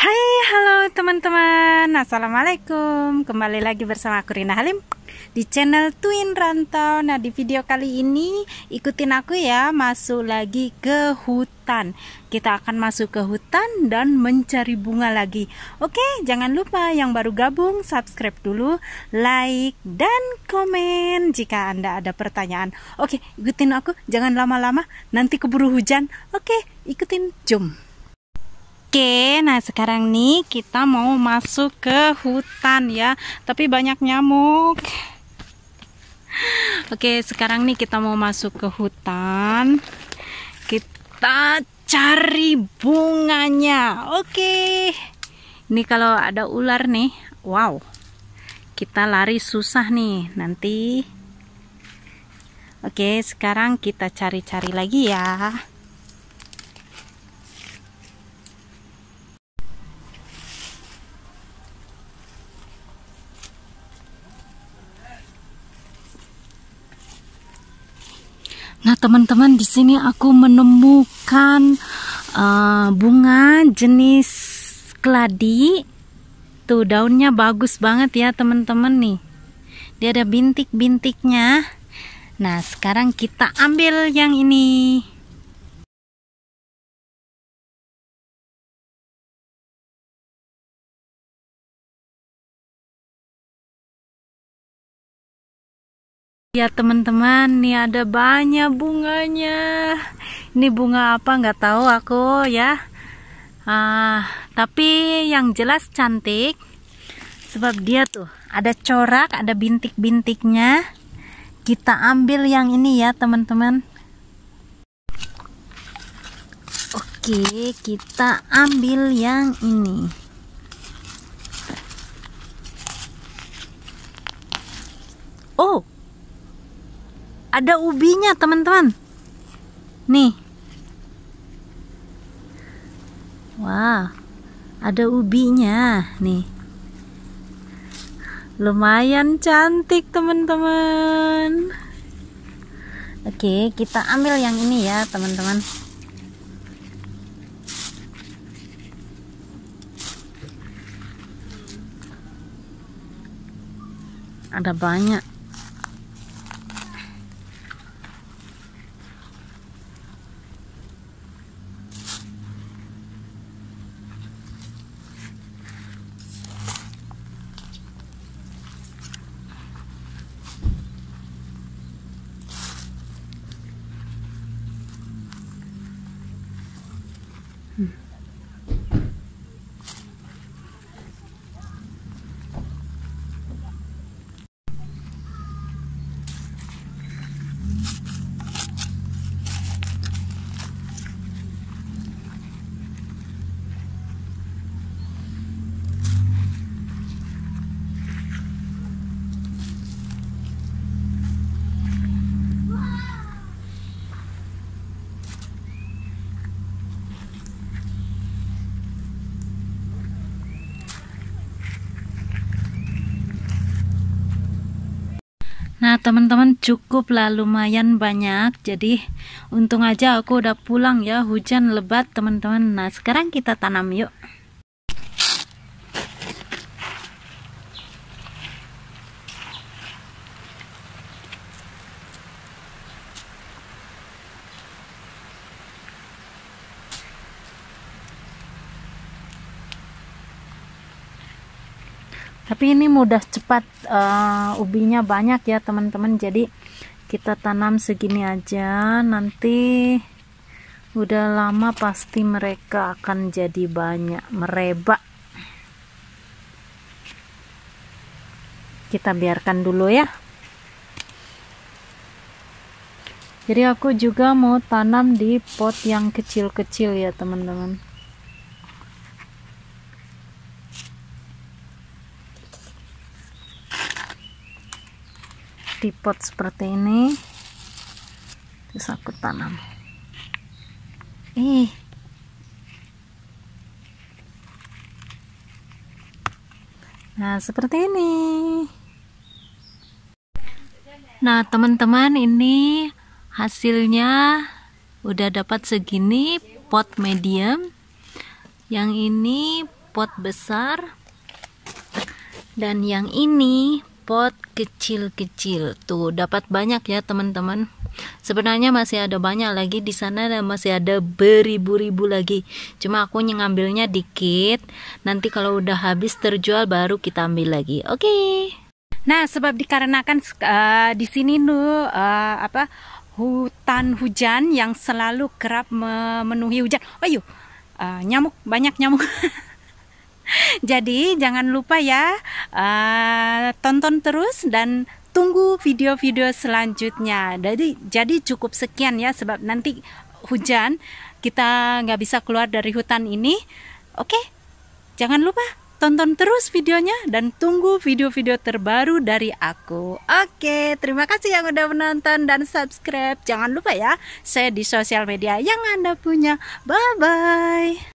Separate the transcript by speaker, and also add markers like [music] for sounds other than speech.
Speaker 1: Hai, halo teman-teman Assalamualaikum Kembali lagi bersama aku Rina Halim Di channel Twin Rantau Nah, di video kali ini Ikutin aku ya, masuk lagi ke hutan Kita akan masuk ke hutan dan mencari bunga lagi Oke, jangan lupa yang baru gabung Subscribe dulu, like, dan komen Jika Anda ada pertanyaan Oke, ikutin aku, jangan lama-lama Nanti keburu hujan Oke, ikutin, jom Oke, nah sekarang nih kita mau masuk ke hutan ya, tapi banyak nyamuk. Oke, sekarang nih kita mau masuk ke hutan. Kita cari bunganya. Oke. Ini kalau ada ular nih, wow. Kita lari susah nih nanti. Oke, sekarang kita cari-cari lagi ya. Nah, teman-teman, di sini aku menemukan uh, bunga jenis keladi. Tuh, daunnya bagus banget ya, teman-teman nih. Dia ada bintik-bintiknya. Nah, sekarang kita ambil yang ini. Ya teman-teman, ini ada banyak bunganya. Ini bunga apa nggak tahu aku ya. Ah, tapi yang jelas cantik. Sebab dia tuh ada corak, ada bintik-bintiknya. Kita ambil yang ini ya, teman-teman. Oke, kita ambil yang ini. Oh, ada ubinya teman-teman nih Wah, ada ubinya nih lumayan cantik teman-teman oke kita ambil yang ini ya teman-teman ada banyak Nah teman-teman cukuplah lumayan banyak Jadi untung aja aku udah pulang ya hujan lebat teman-teman Nah sekarang kita tanam yuk tapi ini mudah cepat uh, ubinya banyak ya teman-teman jadi kita tanam segini aja nanti udah lama pasti mereka akan jadi banyak merebak kita biarkan dulu ya jadi aku juga mau tanam di pot yang kecil-kecil ya teman-teman di pot seperti ini terus aku tanam ih nah seperti ini nah teman-teman ini hasilnya udah dapat segini pot medium yang ini pot besar dan yang ini pot kecil-kecil. Tuh, dapat banyak ya, teman-teman. Sebenarnya masih ada banyak lagi di sana dan masih ada beribu-ribu lagi. Cuma aku ngambilnya dikit. Nanti kalau udah habis terjual baru kita ambil lagi. Oke. Okay. Nah, sebab dikarenakan uh, di sini nu uh, apa hutan hujan yang selalu kerap memenuhi hujan. Oh, eh, yuk, uh, nyamuk banyak nyamuk. [laughs] [laughs] Jadi jangan lupa ya uh, tonton terus dan tunggu video-video selanjutnya. Jadi jadi cukup sekian ya sebab nanti hujan kita nggak bisa keluar dari hutan ini. Oke, jangan lupa tonton terus videonya dan tunggu video-video terbaru dari aku. Oke, terima kasih yang udah menonton dan subscribe. Jangan lupa ya, saya di sosial media yang Anda punya. Bye-bye.